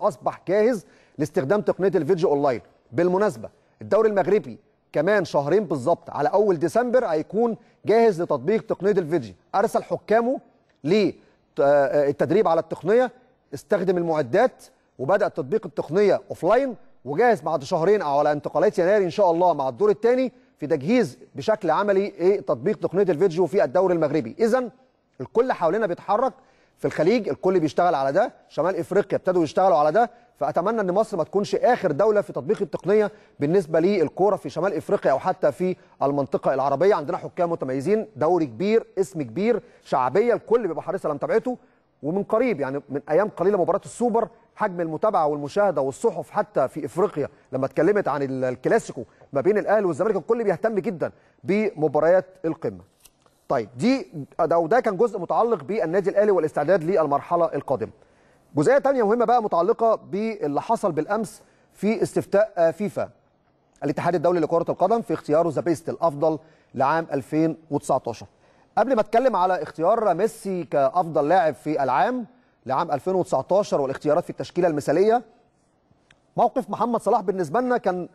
اصبح جاهز لاستخدام تقنيه الفيديو اونلاين بالمناسبه الدوري المغربي كمان شهرين بالظبط على اول ديسمبر هيكون جاهز لتطبيق تقنيه الفيديو ارسل حكامه للتدريب على التقنيه استخدم المعدات وبدا تطبيق التقنيه اوفلاين وجاهز بعد شهرين او على انتقالات يناير ان شاء الله مع الدور الثاني في تجهيز بشكل عملي ايه تطبيق تقنيه الفيديو في الدوري المغربي اذا الكل حوالينا بيتحرك في الخليج الكل بيشتغل على ده شمال افريقيا ابتدوا يشتغلوا على ده فاتمنى ان مصر ما تكونش اخر دوله في تطبيق التقنيه بالنسبه للكوره في شمال افريقيا او حتى في المنطقه العربيه عندنا حكام متميزين دوري كبير اسم كبير شعبيه الكل بيبقى حريص على متابعته ومن قريب يعني من ايام قليله مباراه السوبر حجم المتابعه والمشاهده والصحف حتى في افريقيا لما اتكلمت عن الكلاسيكو ما بين الاهلي والزمالك الكل بيهتم جدا بمباريات القمه طيب دي ده ده كان جزء متعلق بالنادي الاهلي والاستعداد للمرحله القادمه جزئيه ثانيه مهمه بقى متعلقه باللي حصل بالامس في استفتاء فيفا الاتحاد الدولي لكره القدم في اختياره ذا بيست الافضل لعام 2019 قبل ما اتكلم على اختيار ميسي كافضل لاعب في العام لعام 2019 والاختيارات في التشكيله المثاليه موقف محمد صلاح بالنسبه لنا كان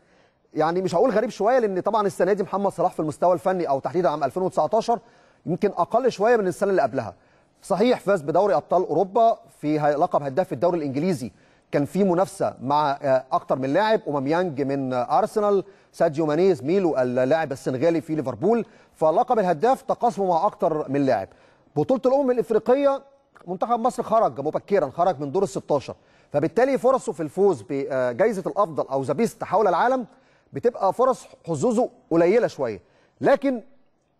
يعني مش هقول غريب شويه لان طبعا السنه دي محمد صلاح في المستوى الفني او تحديدا عام 2019 يمكن اقل شويه من السنه اللي قبلها صحيح فاز بدوري ابطال اوروبا في لقب هداف الدوري الانجليزي كان في منافسه مع آه، اكتر من لاعب اوماميانج من ارسنال ساديو مانيز ميلو اللاعب السنغالي في ليفربول فلقب الهداف تقاسمه مع اكتر من لاعب بطوله الامم الافريقيه منتخب مصر خرج مبكرا خرج من دور ال 16 فبالتالي فرصه في الفوز بجائزه الافضل او ذا بيست حول العالم بتبقى فرص حظوظه قليله شويه لكن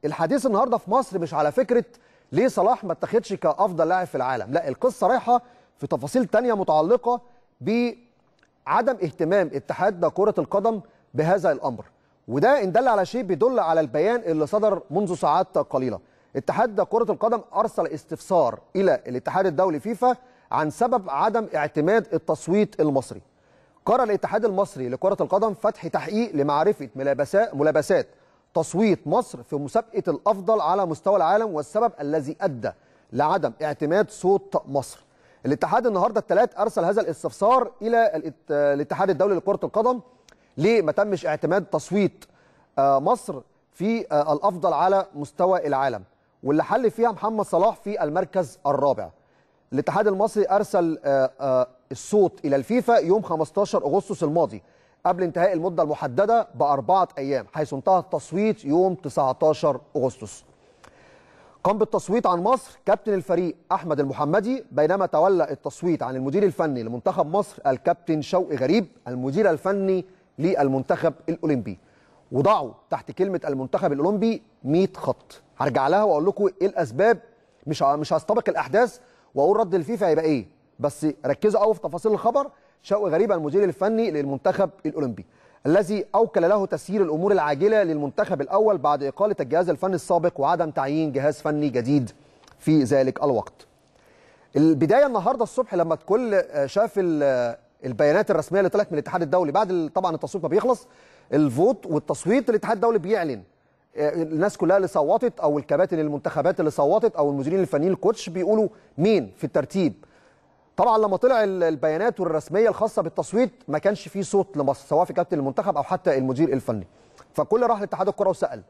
الحديث النهارده في مصر مش على فكره ليه صلاح ما اتخذش كافضل لاعب في العالم لا القصه رايحه في تفاصيل تانية متعلقه بعدم اهتمام اتحاد كره القدم بهذا الامر وده ان دل على شيء بيدل على البيان اللي صدر منذ ساعات قليله اتحاد كره القدم ارسل استفسار الى الاتحاد الدولي فيفا عن سبب عدم اعتماد التصويت المصري قرر الاتحاد المصري لكره القدم فتح تحقيق لمعرفه ملابسات ملابسات تصويت مصر في مسابقة الأفضل على مستوى العالم والسبب الذي أدى لعدم اعتماد صوت مصر الاتحاد النهاردة الثلاث أرسل هذا الاستفسار إلى الاتحاد الدولي لكرة القدم ليه ما تمش اعتماد تصويت آه، مصر في آه، الأفضل على مستوى العالم واللي حل فيها محمد صلاح في المركز الرابع الاتحاد المصري أرسل آه، الصوت إلى الفيفا يوم 15 أغسطس الماضي قبل انتهاء المدة المحددة بأربعة أيام حيث انتهى التصويت يوم 19 أغسطس قام بالتصويت عن مصر كابتن الفريق أحمد المحمدي بينما تولى التصويت عن المدير الفني لمنتخب مصر الكابتن شوقي غريب المدير الفني للمنتخب الأولمبي وضعوا تحت كلمة المنتخب الأولمبي 100 خط هرجع لها وأقول لكم إيه الأسباب مش مش هستبق الأحداث وأقول رد الفيفا هيبقى إيه بس ركزوا قوي في تفاصيل الخبر شوقي غريب المدير الفني للمنتخب الاولمبي الذي اوكل له تسيير الامور العاجله للمنتخب الاول بعد اقاله الجهاز الفني السابق وعدم تعيين جهاز فني جديد في ذلك الوقت. البدايه النهارده الصبح لما الكل آه، شاف آه، البيانات الرسميه اللي طلعت من الاتحاد الدولي بعد طبعا التصويت ما بيخلص الفوت والتصويت الاتحاد الدولي بيعلن آه، الناس كلها اللي صوتت او الكباتن المنتخبات اللي صوتت او المديرين الفنيين الكوتش بيقولوا مين في الترتيب طبعا لما طلع البيانات الرسميه الخاصه بالتصويت ما كانش فيه صوت لمصر سواء في كابتن المنتخب او حتى المدير الفني فكل راح لاتحاد الكره وسال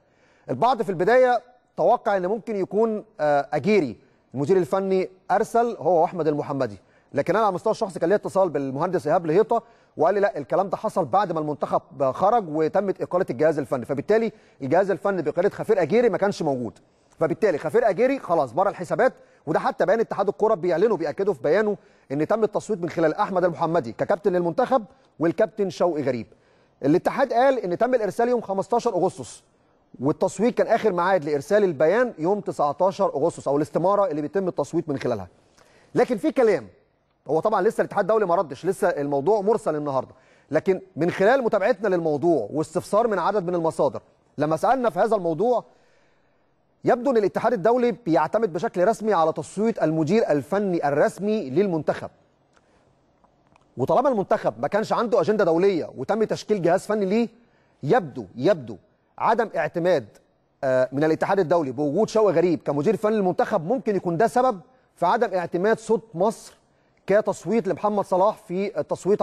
البعض في البدايه توقع ان ممكن يكون آه، اجيري المدير الفني ارسل هو واحمد المحمدي لكن انا على المستوى الشخصي كان لي اتصال بالمهندس ايهاب لهيطه وقال لي لا الكلام ده حصل بعد ما المنتخب خرج وتمت اقاله الجهاز الفني فبالتالي الجهاز الفني بقيادة خفير اجيري ما كانش موجود فبالتالي خفير اجيري خلاص بره الحسابات وده حتى بيان اتحاد الكرة بيعلنوا بياكدوا في بيانه ان تم التصويت من خلال احمد المحمدي ككابتن للمنتخب والكابتن شوقي غريب الاتحاد قال ان تم الارسال يوم 15 اغسطس والتصويت كان اخر ميعاد لارسال البيان يوم 19 اغسطس او الاستماره اللي بيتم التصويت من خلالها لكن في كلام هو طبعا لسه الاتحاد الدولي ما ردش لسه الموضوع مرسل النهارده لكن من خلال متابعتنا للموضوع واستفسار من عدد من المصادر لما سالنا في هذا الموضوع يبدو أن الاتحاد الدولي بيعتمد بشكل رسمي على تصويت المدير الفني الرسمي للمنتخب وطالما المنتخب ما كانش عنده أجندة دولية وتم تشكيل جهاز فني ليه يبدو يبدو عدم اعتماد آه، من الاتحاد الدولي بوجود شوقي غريب كمدير فني للمنتخب ممكن يكون ده سبب في عدم اعتماد صوت مصر كتصويت لمحمد صلاح في التصويت